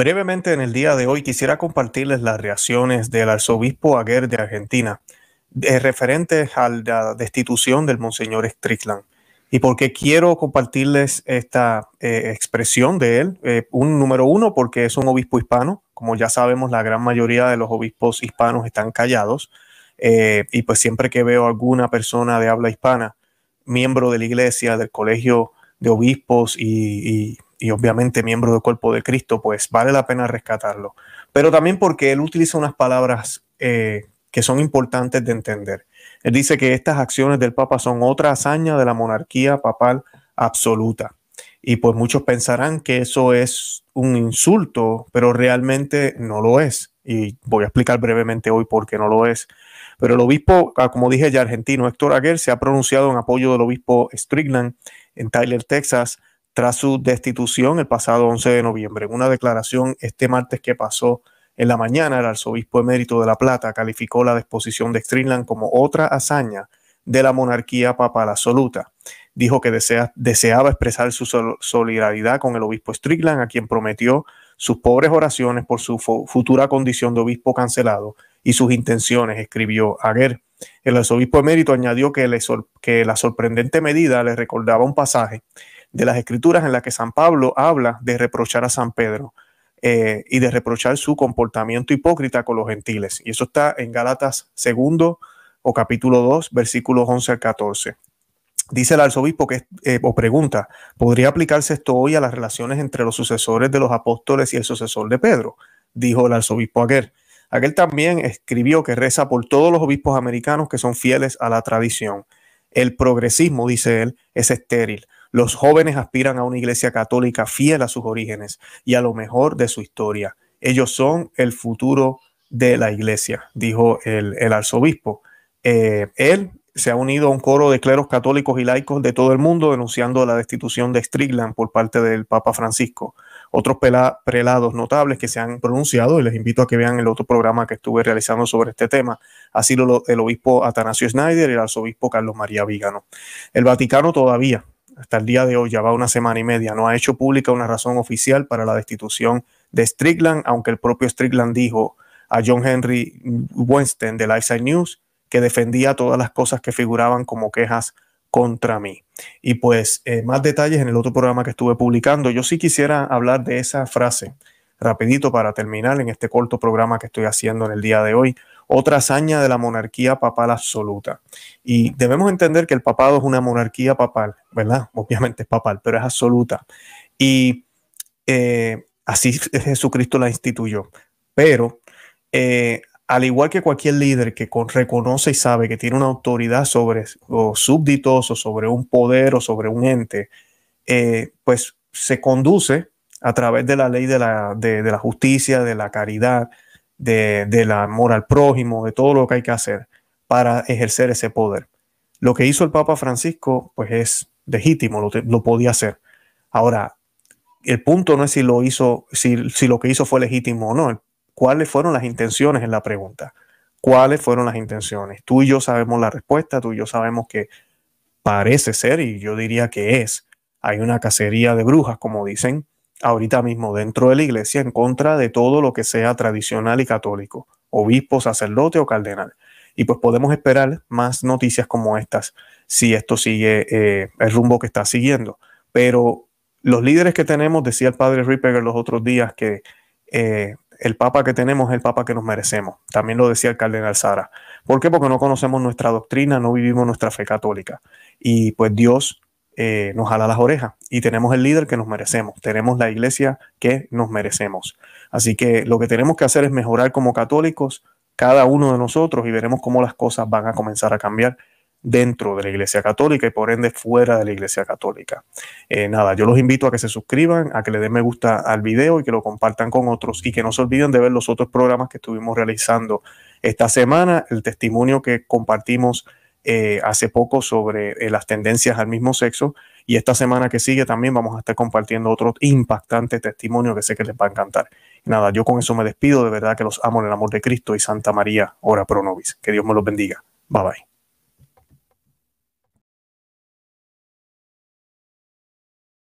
Brevemente en el día de hoy quisiera compartirles las reacciones del arzobispo Aguer de Argentina eh, referentes a la destitución del monseñor Strickland. Y porque quiero compartirles esta eh, expresión de él, eh, un número uno, porque es un obispo hispano, como ya sabemos, la gran mayoría de los obispos hispanos están callados, y pues siempre que veo alguna persona de habla hispana, miembro de la iglesia, del colegio de obispos y y obviamente miembro del cuerpo de Cristo, pues vale la pena rescatarlo. Pero también porque él utiliza unas palabras eh, que son importantes de entender. Él dice que estas acciones del Papa son otra hazaña de la monarquía papal absoluta. Y pues muchos pensarán que eso es un insulto, pero realmente no lo es. Y voy a explicar brevemente hoy por qué no lo es. Pero el obispo, ah, como dije ya, argentino Héctor Aguer se ha pronunciado en apoyo del obispo Strickland en Tyler, Texas, tras su destitución el pasado 11 de noviembre. En una declaración este martes que pasó en la mañana, el arzobispo emérito de La Plata calificó la disposición de Strickland como otra hazaña de la monarquía papal absoluta. Dijo que deseaba expresar su solidaridad con el obispo Strickland, a quien prometió sus pobres oraciones por su futura condición de obispo cancelado y sus intenciones, escribió Aguer. El arzobispo emérito añadió que la sorprendente medida le recordaba un pasaje de las escrituras en las que San Pablo habla de reprochar a San Pedro eh, y de reprochar su comportamiento hipócrita con los gentiles. Y eso está en Galatas segundo o capítulo 2, versículos 11 al 14. Dice el arzobispo que, eh, o pregunta, ¿podría aplicarse esto hoy a las relaciones entre los sucesores de los apóstoles y el sucesor de Pedro? Dijo el arzobispo Aguer. Aquel también escribió que reza por todos los obispos americanos que son fieles a la tradición. El progresismo, dice él, es estéril. Los jóvenes aspiran a una iglesia católica fiel a sus orígenes y a lo mejor de su historia. Ellos son el futuro de la iglesia, dijo el, arzobispo. Eh, él se ha unido a un coro de cleros católicos y laicos de todo el mundo denunciando la destitución de Strickland por parte del Papa Francisco. Otros prelados notables que se han pronunciado, y les invito a que vean el otro programa que estuve realizando sobre este tema, así sido el obispo Atanasio Snyder y el arzobispo Carlos María Vígano. El Vaticano todavía hasta el día de hoy, ya va una semana y media, no ha hecho pública una razón oficial para la destitución de Strickland, aunque el propio Strickland dijo a John Henry Weinstein de Lifeside News que defendía todas las cosas que figuraban como quejas contra mí. Y pues eh, más detalles en el otro programa que estuve publicando. Yo sí quisiera hablar de esa frase rapidito para terminar en este corto programa que estoy haciendo en el día de hoy otra hazaña de la monarquía papal absoluta. Y debemos entender que el papado es una monarquía papal, ¿verdad? Obviamente es papal, pero es absoluta. Y eh, así Jesucristo la instituyó. Pero eh, al igual que cualquier líder que con, reconoce y sabe que tiene una autoridad sobre o súbditos o sobre un poder o sobre un ente, eh, pues se conduce a través de la ley de la justicia, de la caridad, de, del amor al prójimo, de todo lo que hay que hacer para ejercer ese poder. Lo que hizo el Papa Francisco, pues es legítimo, lo, podía hacer. Ahora, el punto no es si lo hizo, si, si, lo que hizo fue legítimo o no, cuáles fueron las intenciones en la pregunta. ¿Cuáles fueron las intenciones? Tú y yo sabemos la respuesta, tú y yo sabemos que parece ser, y yo diría que es, hay una cacería de brujas, como dicen, ahorita mismo dentro de la iglesia en contra de todo lo que sea tradicional y católico, obispo, sacerdote o cardenal. Y pues podemos esperar más noticias como estas si esto sigue eh, el rumbo que está siguiendo. Pero los líderes que tenemos, decía el padre ripper los otros días, que eh, el papa que tenemos es el papa que nos merecemos. También lo decía el cardenal Sara. ¿Por qué? Porque no conocemos nuestra doctrina, no vivimos nuestra fe católica. Y pues Dios eh, nos jala las orejas y tenemos el líder que nos merecemos, tenemos la iglesia que nos merecemos. Así que lo que tenemos que hacer es mejorar como católicos cada uno de nosotros y veremos cómo las cosas van a comenzar a cambiar dentro de la Iglesia Católica y por ende fuera de la Iglesia Católica. Eh, nada, yo los invito a que se suscriban, a que le den me gusta al video y que lo compartan con otros y que no se olviden de ver los otros programas que estuvimos realizando esta semana, el testimonio que compartimos eh, hace poco sobre eh, las tendencias al mismo sexo. Y esta semana que sigue también vamos a estar compartiendo otro impactante testimonio que sé que les va a encantar. nada, yo con eso me despido. De verdad que los amo en el amor de Cristo y Santa María, ora pro nobis. Que Dios me los bendiga. Bye bye.